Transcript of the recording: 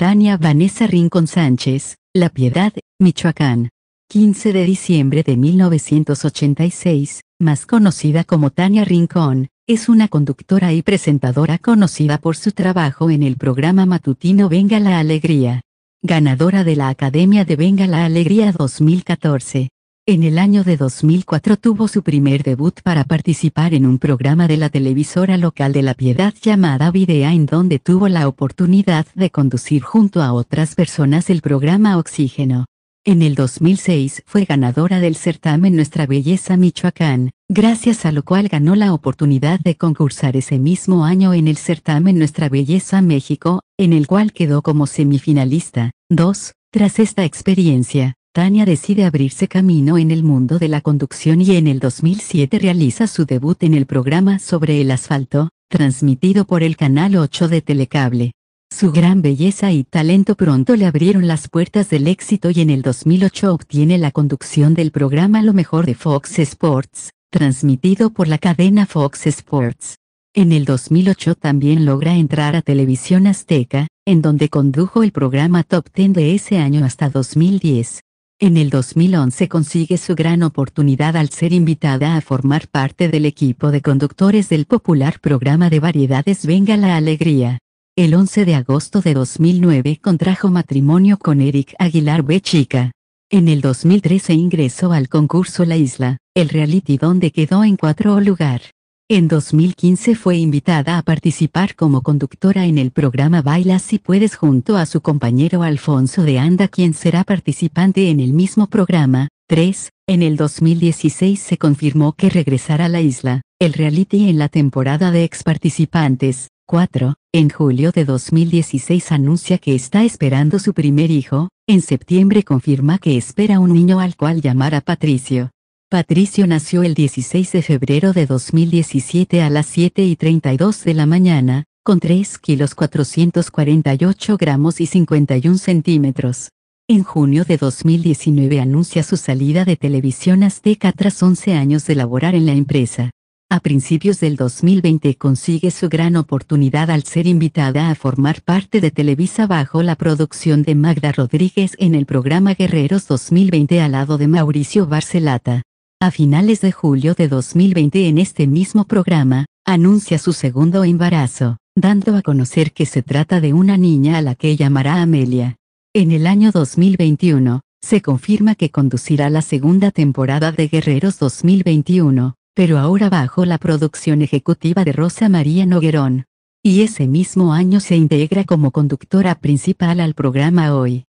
Tania Vanessa Rincón Sánchez, La Piedad, Michoacán. 15 de diciembre de 1986, más conocida como Tania Rincón, es una conductora y presentadora conocida por su trabajo en el programa matutino Venga la Alegría. Ganadora de la Academia de Venga la Alegría 2014, en el año de 2004 tuvo su primer debut para participar en un programa de la televisora local de La Piedad llamada Videa en donde tuvo la oportunidad de conducir junto a otras personas el programa Oxígeno. En el 2006 fue ganadora del certamen Nuestra Belleza Michoacán, gracias a lo cual ganó la oportunidad de concursar ese mismo año en el certamen Nuestra Belleza México, en el cual quedó como semifinalista. 2. Tras esta experiencia, Tania decide abrirse camino en el mundo de la conducción y en el 2007 realiza su debut en el programa Sobre el Asfalto, transmitido por el Canal 8 de Telecable. Su gran belleza y talento pronto le abrieron las puertas del éxito y en el 2008 obtiene la conducción del programa Lo mejor de Fox Sports, transmitido por la cadena Fox Sports. En el 2008 también logra entrar a Televisión Azteca, en donde condujo el programa Top Ten de ese año hasta 2010. En el 2011 consigue su gran oportunidad al ser invitada a formar parte del equipo de conductores del popular programa de variedades Venga la Alegría. El 11 de agosto de 2009 contrajo matrimonio con Eric Aguilar Bechica. En el 2013 ingresó al concurso La Isla, el reality donde quedó en cuatro lugar. En 2015 fue invitada a participar como conductora en el programa Baila si puedes junto a su compañero Alfonso de Anda quien será participante en el mismo programa. 3. En el 2016 se confirmó que regresará a la isla, el reality en la temporada de ex participantes. 4. En julio de 2016 anuncia que está esperando su primer hijo, en septiembre confirma que espera un niño al cual llamará Patricio. Patricio nació el 16 de febrero de 2017 a las 7 y 32 de la mañana, con 3 kilos 448 gramos y 51 centímetros. En junio de 2019 anuncia su salida de Televisión Azteca tras 11 años de laborar en la empresa. A principios del 2020 consigue su gran oportunidad al ser invitada a formar parte de Televisa bajo la producción de Magda Rodríguez en el programa Guerreros 2020 al lado de Mauricio Barcelata. A finales de julio de 2020 en este mismo programa, anuncia su segundo embarazo, dando a conocer que se trata de una niña a la que llamará Amelia. En el año 2021, se confirma que conducirá la segunda temporada de Guerreros 2021, pero ahora bajo la producción ejecutiva de Rosa María Noguerón. Y ese mismo año se integra como conductora principal al programa Hoy.